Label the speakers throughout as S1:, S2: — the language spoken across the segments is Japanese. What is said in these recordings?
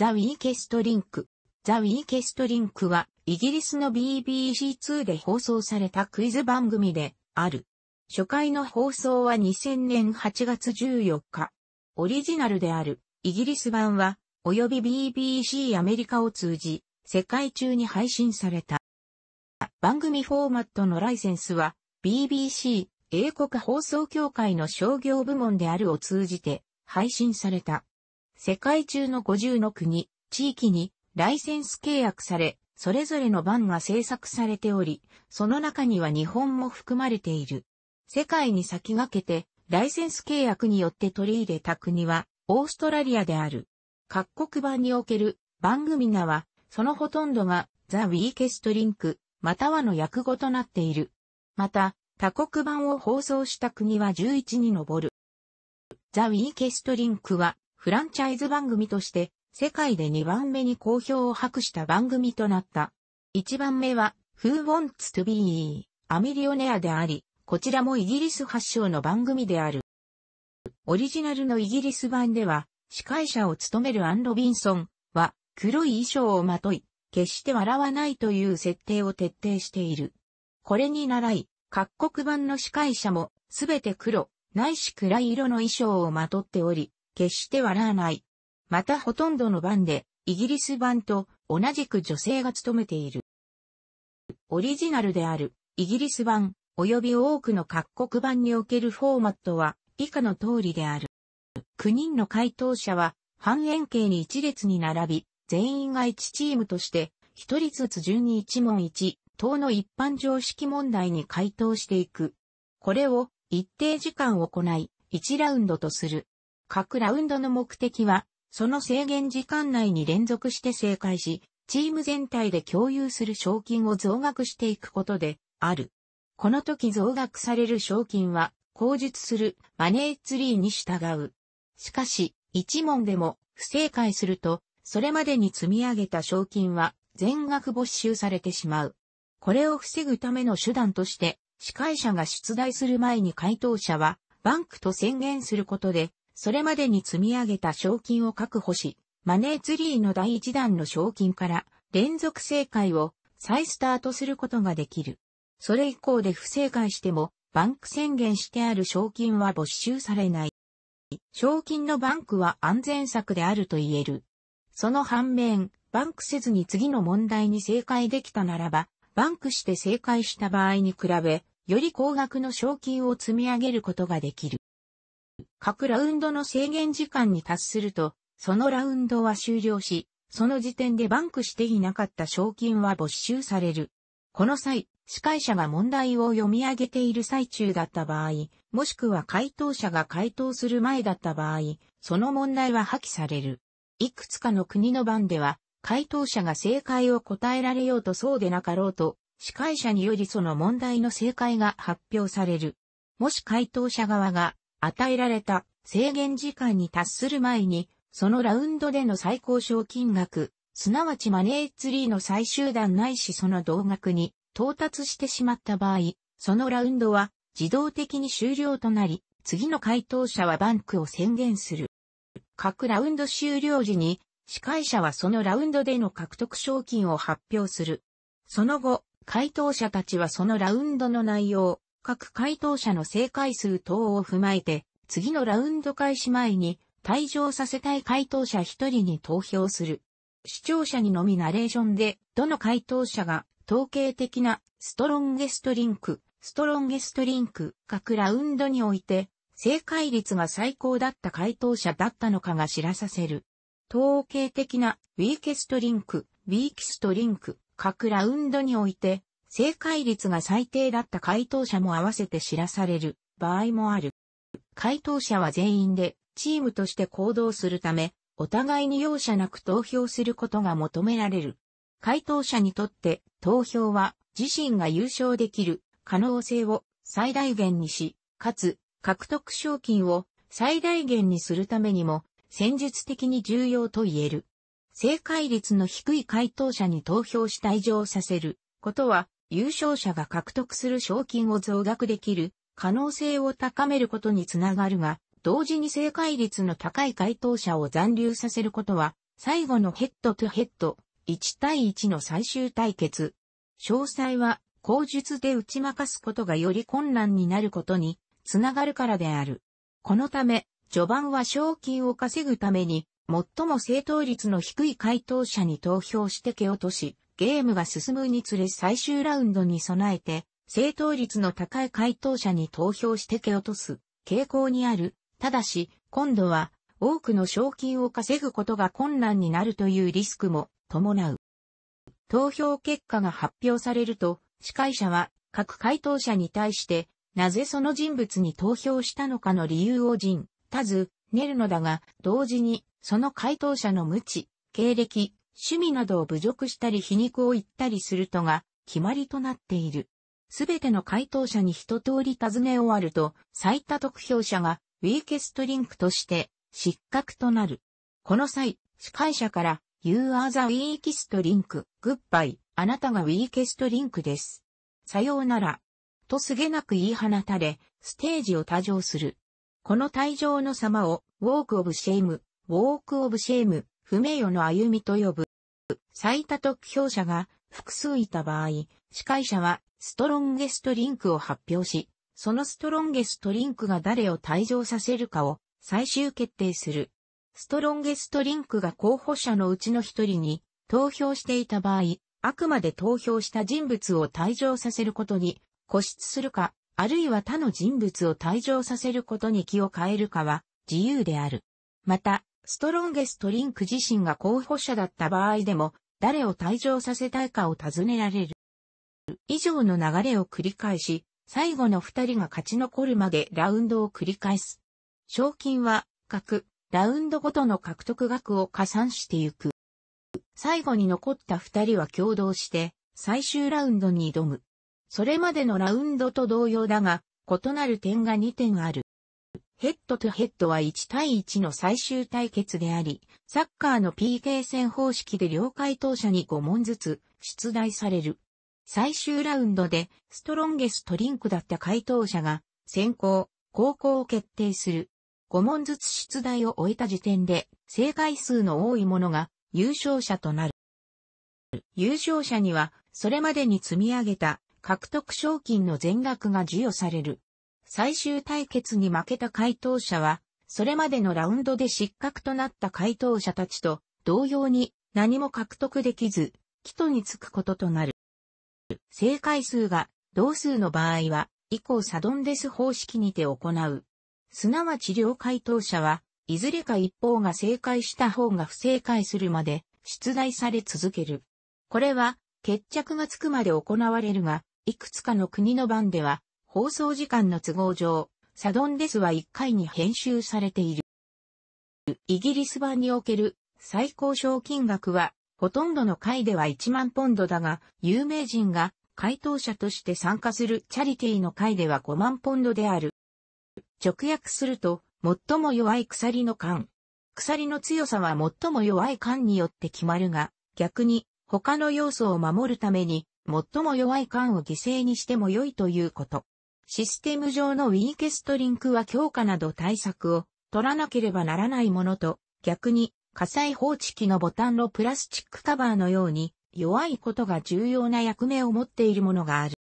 S1: ザ・ウィーケストリンク。ザ・ウィーケストリンクは、イギリスの BBC2 で放送されたクイズ番組で、ある。初回の放送は2000年8月14日。オリジナルである、イギリス版は、及び BBC アメリカを通じ、世界中に配信された。番組フォーマットのライセンスは、BBC、英国放送協会の商業部門であるを通じて、配信された。世界中の50の国、地域にライセンス契約され、それぞれの版が制作されており、その中には日本も含まれている。世界に先駆けて、ライセンス契約によって取り入れた国は、オーストラリアである。各国版における番組名は、そのほとんどが、ザ・ウィーケストリンク、またはの訳語となっている。また、他国版を放送した国は11に上る。ザ・ウィーケストリンクは、フランチャイズ番組として、世界で2番目に好評を博した番組となった。1番目は、Who Wants to Be a Millionaire であり、こちらもイギリス発祥の番組である。オリジナルのイギリス版では、司会者を務めるアン・ロビンソンは、黒い衣装をまとい、決して笑わないという設定を徹底している。これに倣い、各国版の司会者も、すべて黒、ないし暗い色の衣装をまとっており、決して笑わない。またほとんどの版で、イギリス版と同じく女性が務めている。オリジナルである、イギリス版、及び多くの各国版におけるフォーマットは、以下の通りである。9人の回答者は、半円形に1列に並び、全員が1チームとして、1人ずつ順に1問1、等の一般常識問題に回答していく。これを、一定時間行い、1ラウンドとする。各ラウンドの目的は、その制限時間内に連続して正解し、チーム全体で共有する賞金を増額していくことで、ある。この時増額される賞金は、口述するマネーツリーに従う。しかし、一問でも不正解すると、それまでに積み上げた賞金は全額没収されてしまう。これを防ぐための手段として、司会者が出題する前に回答者は、バンクと宣言することで、それまでに積み上げた賞金を確保し、マネーツリーの第一弾の賞金から連続正解を再スタートすることができる。それ以降で不正解しても、バンク宣言してある賞金は没収されない。賞金のバンクは安全策であると言える。その反面、バンクせずに次の問題に正解できたならば、バンクして正解した場合に比べ、より高額の賞金を積み上げることができる。各ラウンドの制限時間に達すると、そのラウンドは終了し、その時点でバンクしていなかった賞金は没収される。この際、司会者が問題を読み上げている最中だった場合、もしくは回答者が回答する前だった場合、その問題は破棄される。いくつかの国の番では、回答者が正解を答えられようとそうでなかろうと、司会者によりその問題の正解が発表される。もし回答者側が与えられた制限時間に達する前に、そのラウンドでの最高賞金額、すなわちマネーツリーの最終段ないしその同額に到達してしまった場合、そのラウンドは自動的に終了となり、次の回答者はバンクを宣言する。各ラウンド終了時に、司会者はそのラウンドでの獲得賞金を発表する。その後、回答者たちはそのラウンドの内容、各回答者の正解数等を踏まえて、次のラウンド開始前に退場させたい回答者1人に投票する。視聴者にのみナレーションで、どの回答者が統計的なストロンゲストリンク、ストロンゲストリンク、各ラウンドにおいて、正解率が最高だった回答者だったのかが知らさせる。統計的なウィーケストリンク、ウィーキストリンク、各ラウンドにおいて、正解率が最低だった回答者も合わせて知らされる場合もある。回答者は全員でチームとして行動するため、お互いに容赦なく投票することが求められる。回答者にとって投票は自身が優勝できる可能性を最大限にし、かつ獲得賞金を最大限にするためにも戦術的に重要と言える。正解率の低い回答者に投票した以上させることは優勝者が獲得する賞金を増額できる可能性を高めることにつながるが、同時に正解率の高い回答者を残留させることは、最後のヘッドトゥヘッド、1対1の最終対決。詳細は、口述で打ち負かすことがより困難になることに、つながるからである。このため、序盤は賞金を稼ぐために、最も正答率の低い回答者に投票して蹴落とし、ゲームが進むにつれ最終ラウンドに備えて、正答率の高い回答者に投票して蹴落とす傾向にある。ただし、今度は多くの賞金を稼ぐことが困難になるというリスクも伴う。投票結果が発表されると、司会者は各回答者に対して、なぜその人物に投票したのかの理由を陣、たず、ねるのだが、同時に、その回答者の無知、経歴、趣味などを侮辱したり皮肉を言ったりするとが決まりとなっている。すべての回答者に一通り尋ね終わると、最多得票者がウィーケストリンクとして失格となる。この際、司会者から、You are the weakest link, goodbye, あなたが weakest link です。さようなら。とすげなく言い放たれ、ステージを退場する。この退場の様を、ウォークオブシェイム、ウォークオブシェイム、不名誉の歩みと呼ぶ。最多得票者が複数いた場合、司会者はストロンゲストリンクを発表し、そのストロンゲストリンクが誰を退場させるかを最終決定する。ストロンゲストリンクが候補者のうちの一人に投票していた場合、あくまで投票した人物を退場させることに固執するか、あるいは他の人物を退場させることに気を変えるかは自由である。また、ストロンゲストリンク自身が候補者だった場合でも誰を退場させたいかを尋ねられる。以上の流れを繰り返し、最後の二人が勝ち残るまでラウンドを繰り返す。賞金は、各、ラウンドごとの獲得額を加算していく。最後に残った二人は共同して、最終ラウンドに挑む。それまでのラウンドと同様だが、異なる点が2点ある。ヘッドとヘッドは1対1の最終対決であり、サッカーの PK 戦方式で両回答者に5問ずつ出題される。最終ラウンドでストロンゲストリンクだった回答者が先行、後攻を決定する。5問ずつ出題を終えた時点で正解数の多いものが優勝者となる。優勝者にはそれまでに積み上げた獲得賞金の全額が授与される。最終対決に負けた回答者は、それまでのラウンドで失格となった回答者たちと同様に何も獲得できず、基礎につくこととなる。正解数が同数の場合は、以降サドンデス方式にて行う。すなわち両回答者は、いずれか一方が正解した方が不正解するまで、出題され続ける。これは、決着がつくまで行われるが、いくつかの国の番では、放送時間の都合上、サドンデスは1回に編集されている。イギリス版における最高賞金額は、ほとんどの回では1万ポンドだが、有名人が回答者として参加するチャリティーの回では5万ポンドである。直訳すると、最も弱い鎖の間。鎖の強さは最も弱い缶によって決まるが、逆に他の要素を守るために最も弱い缶を犠牲にしても良いということ。システム上のウィーケストリンクは強化など対策を取らなければならないものと、逆に火災報知器のボタンのプラスチックカバーのように弱いことが重要な役目を持っているものがある。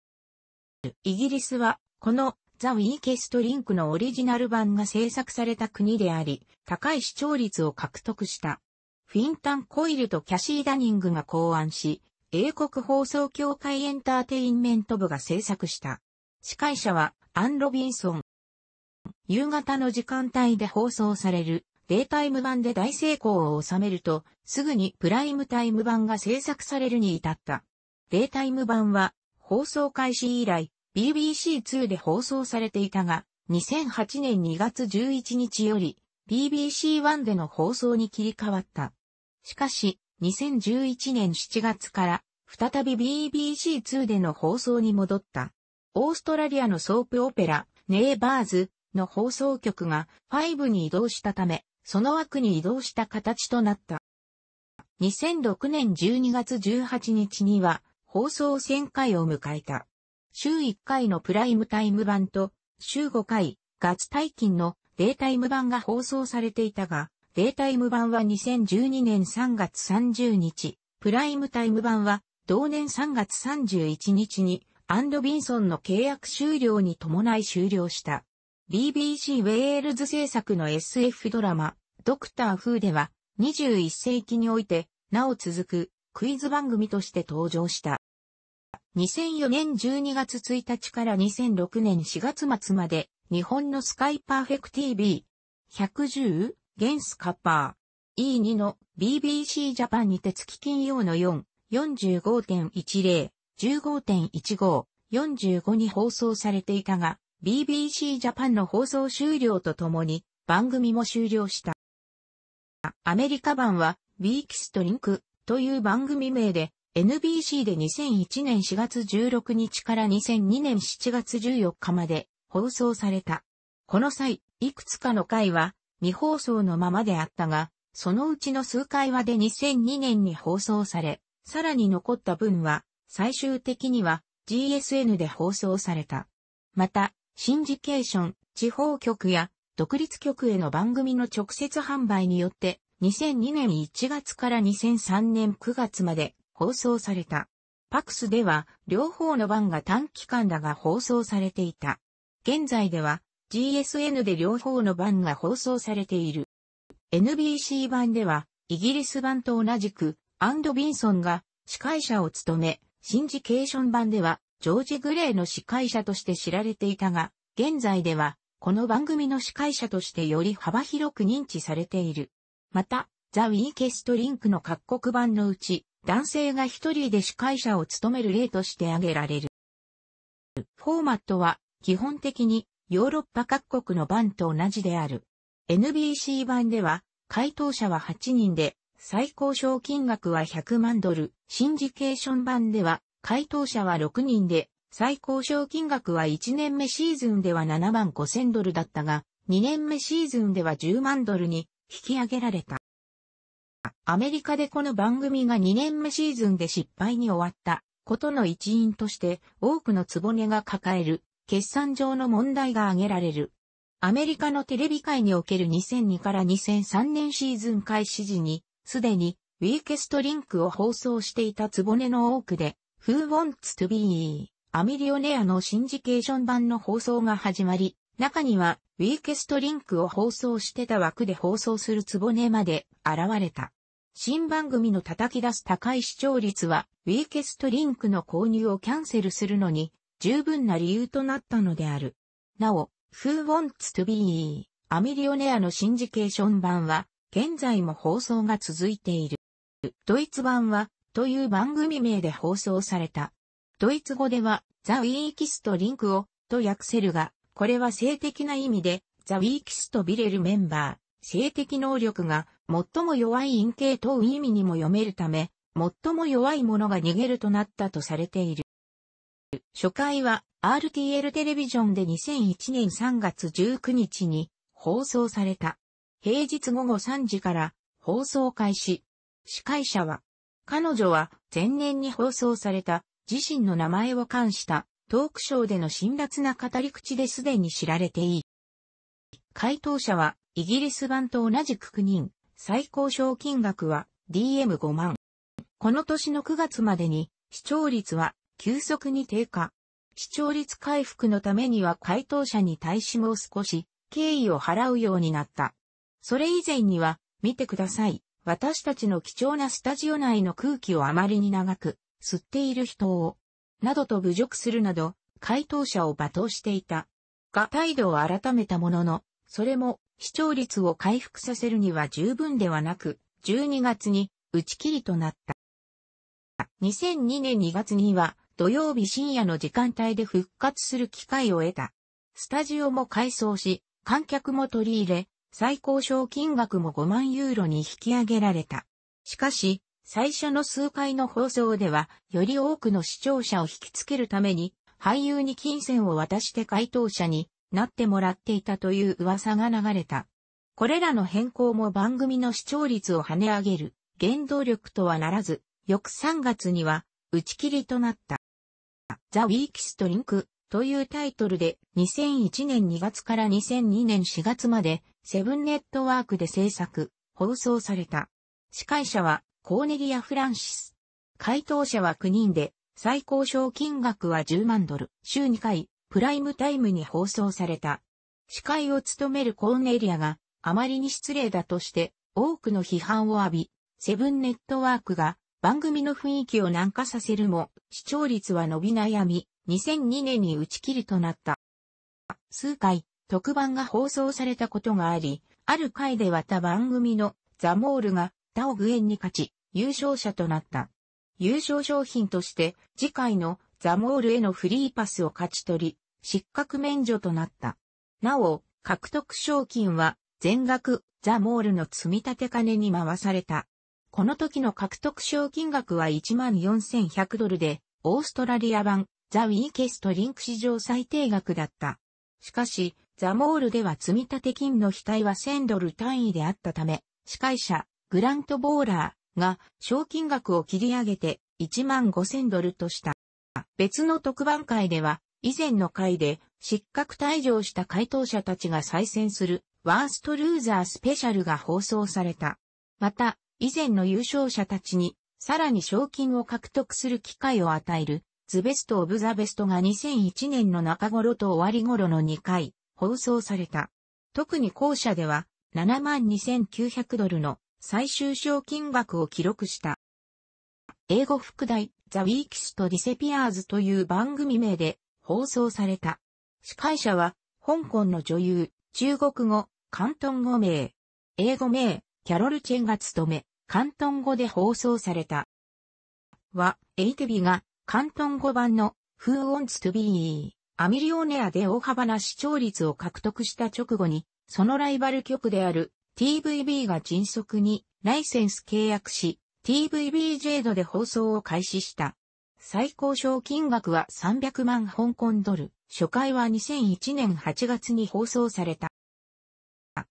S1: イギリスは、このザ・ウィーケストリンクのオリジナル版が制作された国であり、高い視聴率を獲得した。フィンタン・コイルとキャシー・ダニングが考案し、英国放送協会エンターテインメント部が制作した。司会者はアン・ロビンソン。夕方の時間帯で放送されるデイタイム版で大成功を収めると、すぐにプライムタイム版が制作されるに至った。デイタイム版は放送開始以来 BBC2 で放送されていたが、2008年2月11日より BBC1 での放送に切り替わった。しかし、2011年7月から再び BBC2 での放送に戻った。オーストラリアのソープオペラ、ネイバーズの放送局が5に移動したため、その枠に移動した形となった。2006年12月18日には放送1000回を迎えた。週1回のプライムタイム版と週5回月退勤のデータイム版が放送されていたが、データイム版は2012年3月30日、プライムタイム版は同年3月31日にアン・ドビンソンの契約終了に伴い終了した。BBC ウェールズ制作の SF ドラマ、ドクター・フーでは、21世紀において、なお続く、クイズ番組として登場した。2004年12月1日から2006年4月末まで、日本のスカイパーフェク TV、110、ゲンスカッパー、E2 の BBC ジャパンにて月金曜の4、45.10、15.15、45に放送されていたが、BBC ジャパンの放送終了とともに番組も終了した。アメリカ版は Weeks r リンクという番組名で NBC で2001年4月16日から2002年7月14日まで放送された。この際、いくつかの回は未放送のままであったが、そのうちの数回はで2002年に放送され、さらに残った分は最終的には GSN で放送された。また、シンジケーション、地方局や独立局への番組の直接販売によって、2002年1月から2003年9月まで放送された。パクスでは両方の番が短期間だが放送されていた。現在では GSN で両方の番が放送されている。NBC 版ではイギリス版と同じくアンド・ビンソンが司会者を務めシンジケーション版では、ジョージ・グレーの司会者として知られていたが、現在では、この番組の司会者としてより幅広く認知されている。また、ザ・ウィーケストリンクの各国版のうち、男性が一人で司会者を務める例として挙げられる。フォーマットは、基本的に、ヨーロッパ各国の版と同じである。NBC 版では、回答者は8人で、最高賞金額は100万ドル。シンジケーション版では、回答者は6人で、最高賞金額は1年目シーズンでは7万5千ドルだったが、2年目シーズンでは10万ドルに引き上げられた。アメリカでこの番組が2年目シーズンで失敗に終わったことの一因として多くの壺ねが抱える決算上の問題が挙げられる。アメリカのテレビ界における2002から2003年シーズン開始時にすでに、ウィーケストリンクを放送していたつぼねの多くで、Who Wants to Be アミリオネアのシンジケーション版の放送が始まり、中には、ウィーケストリンクを放送してた枠で放送するつぼねまで現れた。新番組の叩き出す高い視聴率は、ウィーケストリンクの購入をキャンセルするのに、十分な理由となったのである。なお、Who Wants to Be アミリオネアのシンジケーション版は、現在も放送が続いている。ドイツ版は、という番組名で放送された。ドイツ語では、ザ・ウィーキスト・リンクを、と訳せるが、これは性的な意味で、ザ・ウィーキスト・ビレルメンバー、性的能力が最も弱い陰形と意味にも読めるため、最も弱い者が逃げるとなったとされている。初回は RTL テレビジョンで2001年3月19日に放送された。平日午後3時から放送開始。司会者は、彼女は前年に放送された自身の名前を冠したトークショーでの辛辣な語り口ですでに知られていい。回答者はイギリス版と同じく9人、最高賞金額は DM5 万。この年の9月までに視聴率は急速に低下。視聴率回復のためには回答者に対しもう少し敬意を払うようになった。それ以前には、見てください。私たちの貴重なスタジオ内の空気をあまりに長く、吸っている人を、などと侮辱するなど、回答者を罵倒していた。が態度を改めたものの、それも視聴率を回復させるには十分ではなく、12月に打ち切りとなった。2002年2月には土曜日深夜の時間帯で復活する機会を得た。スタジオも改装し、観客も取り入れ、最高賞金額も5万ユーロに引き上げられた。しかし、最初の数回の放送では、より多くの視聴者を引きつけるために、俳優に金銭を渡して回答者になってもらっていたという噂が流れた。これらの変更も番組の視聴率を跳ね上げる原動力とはならず、翌3月には打ち切りとなった。ザ・ウィーキストリンクというタイトルで2001年2月から2002年4月までセブンネットワークで制作、放送された。司会者はコーネリア・フランシス。回答者は9人で、最高賞金額は10万ドル。週2回、プライムタイムに放送された。司会を務めるコーネリアがあまりに失礼だとして多くの批判を浴び、セブンネットワークが番組の雰囲気を軟化させるも、視聴率は伸び悩み、2002年に打ち切りとなった。数回、特番が放送されたことがあり、ある回では他番組のザモールが他をグエンに勝ち、優勝者となった。優勝商品として、次回のザモールへのフリーパスを勝ち取り、失格免除となった。なお、獲得賞金は全額ザモールの積立金に回された。この時の獲得賞金額は14,100ドルで、オーストラリア版ザ・ウィーケストリンク史上最低額だった。しかし、ザ・モールでは積立金の額は1000ドル単位であったため、司会者、グラント・ボーラーが賞金額を切り上げて1万5000ドルとした。別の特番会では、以前の会で失格退場した回答者たちが再選するワーストルーザースペシャルが放送された。また、以前の優勝者たちに、さらに賞金を獲得する機会を与える、ズベスト・オブ・ザ・ベストが2001年の中頃と終わり頃の2回、放送された。特に後者では、72,900ドルの最終賞金額を記録した。英語副題、ザ・ウィークスとディセピアーズという番組名で放送された。司会者は、香港の女優、中国語、関東語名、英語名、キャロル・チェンが務め、関東語で放送された。は、エイテビが、関東語版の、Who Wants to Be アミリオネアで大幅な視聴率を獲得した直後に、そのライバル局である TVB が迅速にライセンス契約し、TVB ジェードで放送を開始した。最高賞金額は300万香港ドル。初回は2001年8月に放送された。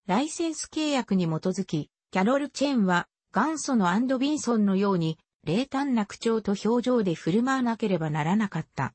S1: ライセンス契約に基づき、キャロル・チェンは、元祖のアンド・ビンソンのように、冷淡な口調と表情で振る舞わなければならなかった。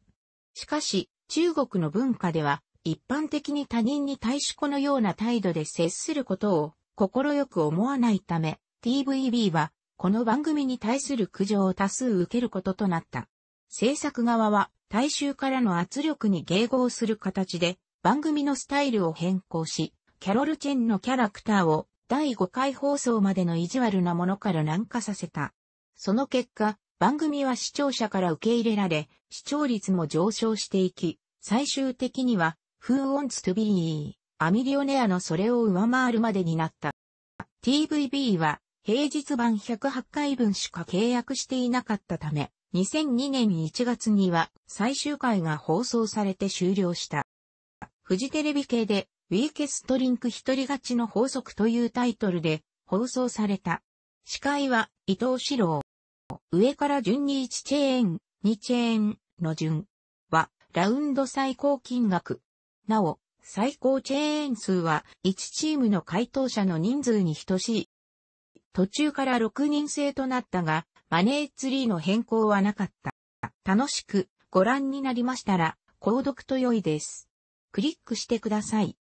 S1: しかし、中国の文化では、一般的に他人に対しこのような態度で接することを、心よく思わないため、TVB は、この番組に対する苦情を多数受けることとなった。制作側は、大衆からの圧力に迎合する形で、番組のスタイルを変更し、キャロル・チェンのキャラクターを第5回放送までの意地悪なものから軟化させた。その結果、番組は視聴者から受け入れられ、視聴率も上昇していき、最終的には、Who wants to be? アミリオネアのそれを上回るまでになった。TVB は平日版108回分しか契約していなかったため、2002年1月には最終回が放送されて終了した。フジテレビ系でウィーケストリンク一人勝ちの法則というタイトルで放送された。司会は伊藤四郎。上から順に1チェーン、2チェーンの順はラウンド最高金額。なお、最高チェーン数は1チームの回答者の人数に等しい。途中から6人制となったが、マネーツリーの変更はなかった。楽しくご覧になりましたら、購読と良いです。クリックしてください。